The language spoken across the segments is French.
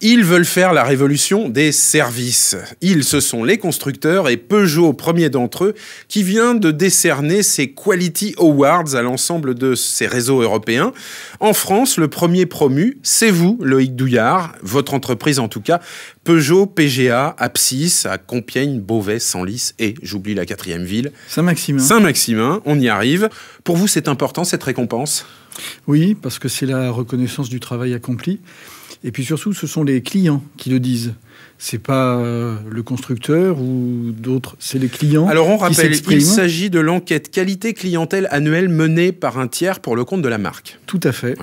Ils veulent faire la révolution des services. Ils, ce sont les constructeurs et Peugeot, premier d'entre eux, qui vient de décerner ses Quality Awards à l'ensemble de ses réseaux européens. En France, le premier promu, c'est vous, Loïc Douillard, votre entreprise en tout cas, Peugeot, PGA, Apsis, à Compiègne, Beauvais, Senlis et, j'oublie la quatrième ville, Saint-Maximin. Saint-Maximin, on y arrive. Pour vous, c'est important cette récompense Oui, parce que c'est la reconnaissance du travail accompli. Et puis surtout, ce sont les clients qui le disent. C'est pas euh, le constructeur ou d'autres, c'est les clients. Alors on rappelle, il s'agit de l'enquête qualité clientèle annuelle menée par un tiers pour le compte de la marque. Tout à fait.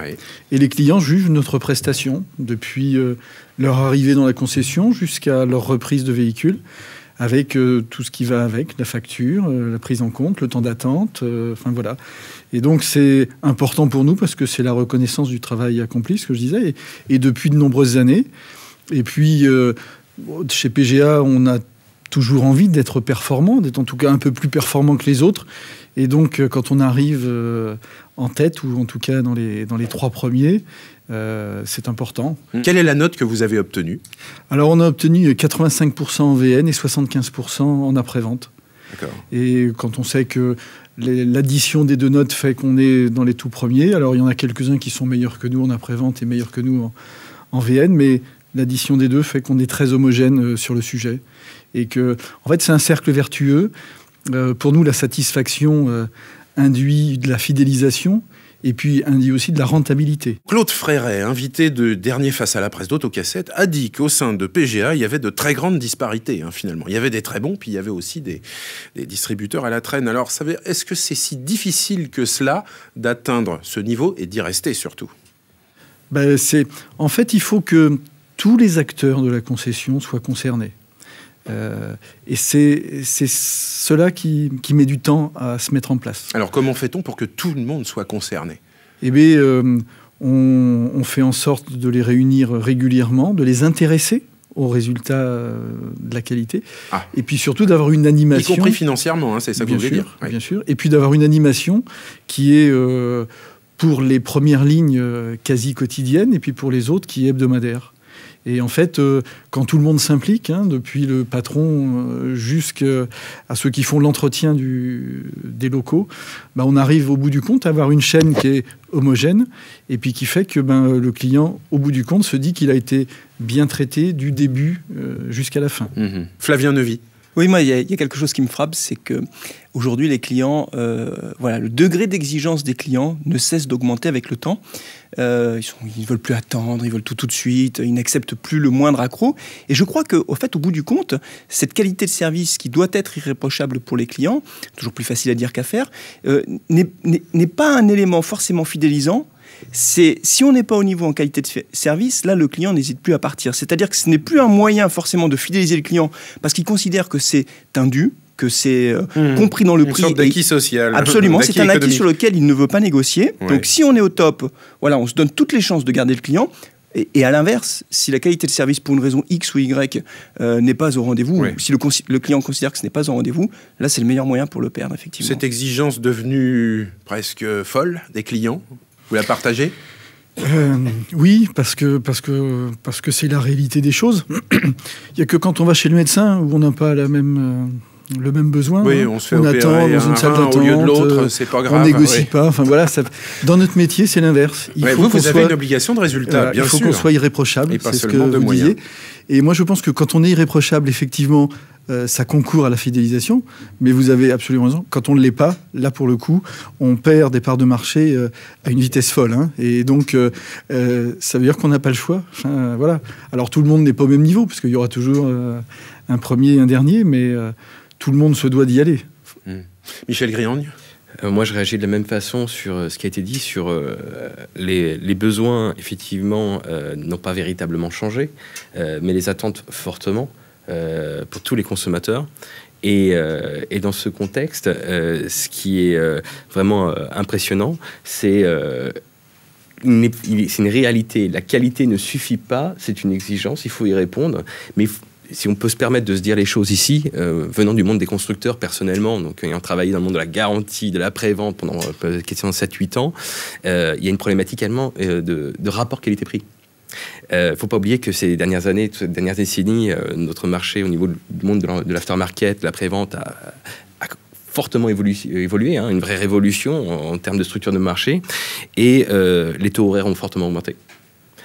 Et les clients jugent notre prestation depuis euh, leur arrivée dans la concession jusqu'à leur reprise de véhicule avec euh, tout ce qui va avec, la facture, euh, la prise en compte, le temps d'attente, euh, enfin voilà. Et donc c'est important pour nous parce que c'est la reconnaissance du travail accompli, ce que je disais, et depuis de nombreuses années. Et puis chez PGA, on a toujours envie d'être performant, d'être en tout cas un peu plus performant que les autres. Et donc, euh, quand on arrive euh, en tête, ou en tout cas dans les, dans les trois premiers, euh, c'est important. Mmh. Quelle est la note que vous avez obtenue Alors, on a obtenu 85% en VN et 75% en après-vente. Et quand on sait que l'addition des deux notes fait qu'on est dans les tout premiers, alors il y en a quelques-uns qui sont meilleurs que nous en après-vente et meilleurs que nous en, en VN, mais l'addition des deux fait qu'on est très homogène sur le sujet. Et que, en fait, c'est un cercle vertueux. Euh, pour nous, la satisfaction euh, induit de la fidélisation et puis induit aussi de la rentabilité. Claude Fréret, invité de Dernier Face à la Presse d'Autocassette, a dit qu'au sein de PGA, il y avait de très grandes disparités, hein, finalement. Il y avait des très bons, puis il y avait aussi des, distributeurs à la traîne. Alors, est-ce que c'est si difficile que cela d'atteindre ce niveau et d'y rester surtout ben, En fait, il faut que tous les acteurs de la concession soient concernés. Euh, et c'est cela qui, qui, met du temps à se mettre en place. Alors comment fait-on pour que tout le monde soit concerné Eh bien, euh, on, fait en sorte de les réunir régulièrement, de les intéresser aux résultats euh, de la qualité, ah. et puis surtout d'avoir une animation... Y compris financièrement, hein, c'est ça que vous voulez dire. Bien sûr, et puis d'avoir une animation qui est... pour les premières lignes quasi quotidiennes et puis pour les autres qui est hebdomadaire. Et en fait, euh, quand tout le monde s'implique, hein, depuis le patron euh, jusqu'à ceux qui font l'entretien des locaux, bah, on arrive au bout du compte à avoir une chaîne qui est homogène et puis qui fait que ben, le client, au bout du compte, se dit qu'il a été bien traité du début euh, jusqu'à la fin. Flavien Neuville oui, moi, il y, a quelque chose qui me frappe, c'est que aujourd'hui, les clients, euh, voilà, le degré d'exigence des clients ne cesse d'augmenter avec le temps. Euh, ils, ne veulent plus attendre, ils veulent tout tout de suite, ils n'acceptent plus le moindre accroc. Et je crois qu'au fait, au bout du compte, cette qualité de service qui doit être irréprochable pour les clients, toujours plus facile à dire qu'à faire, euh, n'est pas un élément forcément fidélisant c'est si on n'est pas au niveau en qualité de service, là, le client n'hésite plus à partir. C'est-à-dire que ce n'est plus un moyen forcément de fidéliser le client parce qu'il considère que c'est un dû, que c'est euh, hmm. compris dans le Une prix. Sorte d'acquis social. Absolument, c'est un acquis sur lequel il ne veut pas négocier. Donc si on est au top, voilà, on se donne toutes les chances de garder le client. Et, à l'inverse, si la qualité de service pour une raison X ou Y euh, n'est pas au rendez-vous, si le, client considère que ce n'est pas au rendez-vous, là c'est le meilleur moyen pour le perdre, effectivement. Cette exigence devenue presque folle des clients vous la partagez euh, oui, parce que parce que parce que c'est la réalité des choses. Il n'y a que quand on va chez le médecin où on n'a pas la même euh, le même besoin. Oui, hein. on, se fait attend dans une salle d'attente. Au lieu de l'autre, euh, c'est pas grave. On négocie pas. Enfin voilà, dans notre métier, c'est l'inverse. Il faut vous, vous avez une obligation de résultat. bien sûr. — il faut qu'on soit irréprochable. C'est ce que vous Et moi, je pense que quand on est irréprochable, effectivement, euh, ça concourt à la fidélisation, mais vous avez absolument raison. Quand on ne l'est pas, là pour le coup, on perd des parts de marché euh, à une vitesse folle. Hein. Et donc, ça veut dire qu'on n'a pas le choix. voilà. Alors tout le monde n'est pas au même niveau, parce qu'il y aura toujours un premier et un dernier, mais tout le monde se doit d'y aller. Hmm. Michel Griagne euh, moi, je réagis de la même façon sur euh, ce qui a été dit, sur euh, les, besoins, effectivement, n'ont pas véritablement changé, mais les attentes fortement pour tous les consommateurs. Et, dans ce contexte, ce qui est vraiment impressionnant, c'est une, une réalité. La qualité ne suffit pas, c'est une exigence, il faut y répondre, mais si on peut se permettre de se dire les choses ici, euh, venant du monde des constructeurs personnellement, donc ayant travaillé dans le monde de la garantie, de l'après-vente pendant 7-8 euh, ans, euh, il y a une problématique allemande de, rapport qualité-prix. Il ne faut pas oublier que ces dernières années, ces dernières décennies, notre marché au niveau du monde de l'aftermarket, de l'après-vente, a, fortement évolué, évolué hein, une vraie révolution en, termes de structure de marché, et les taux horaires ont fortement augmenté.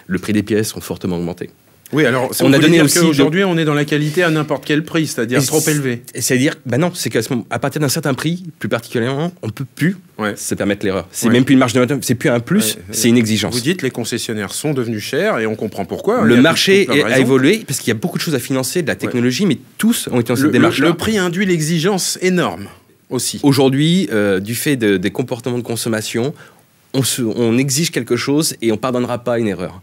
Le prix des pièces ont fortement augmenté. Oui, alors on a donné aussi. Aujourd'hui, on est dans la qualité à n'importe quel prix, c'est-à-dire trop élevé. C'est-à-dire, ben non, c'est qu'à à partir d'un certain prix, plus particulièrement, on peut plus ouais. se permettre l'erreur. C'est même plus une marge de manœuvre, c'est plus un plus, c'est une exigence. Vous dites les concessionnaires sont devenus chers et on comprend pourquoi. Hein. Le marché a, évolué parce qu'il y a beaucoup de choses à financer, de la technologie, mais tous ont été dans cette démarche. Le, prix induit l'exigence énorme aussi. Aujourd'hui, euh, du fait des comportements de consommation, on, on exige quelque chose et on pardonnera pas une erreur.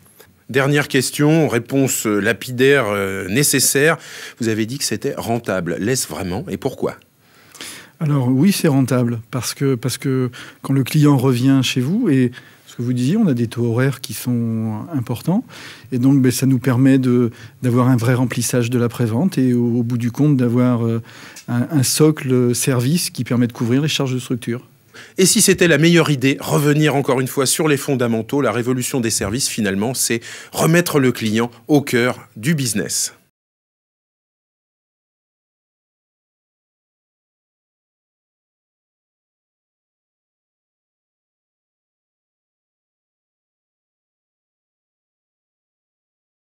Dernière question, réponse euh, lapidaire euh, nécessaire. Vous avez dit que c'était rentable. Laisse vraiment et pourquoi Alors oui, c'est rentable parce que, parce que quand le client revient chez vous et ce que vous disiez, on a des taux horaires qui sont importants. Et donc, ben, ça nous permet d'avoir un vrai remplissage de la prévente et au, bout du compte, d'avoir euh, un socle service qui permet de couvrir les charges de structure. Et si c'était la meilleure idée, revenir encore une fois sur les fondamentaux, la révolution des services finalement, c'est remettre le client au cœur du business.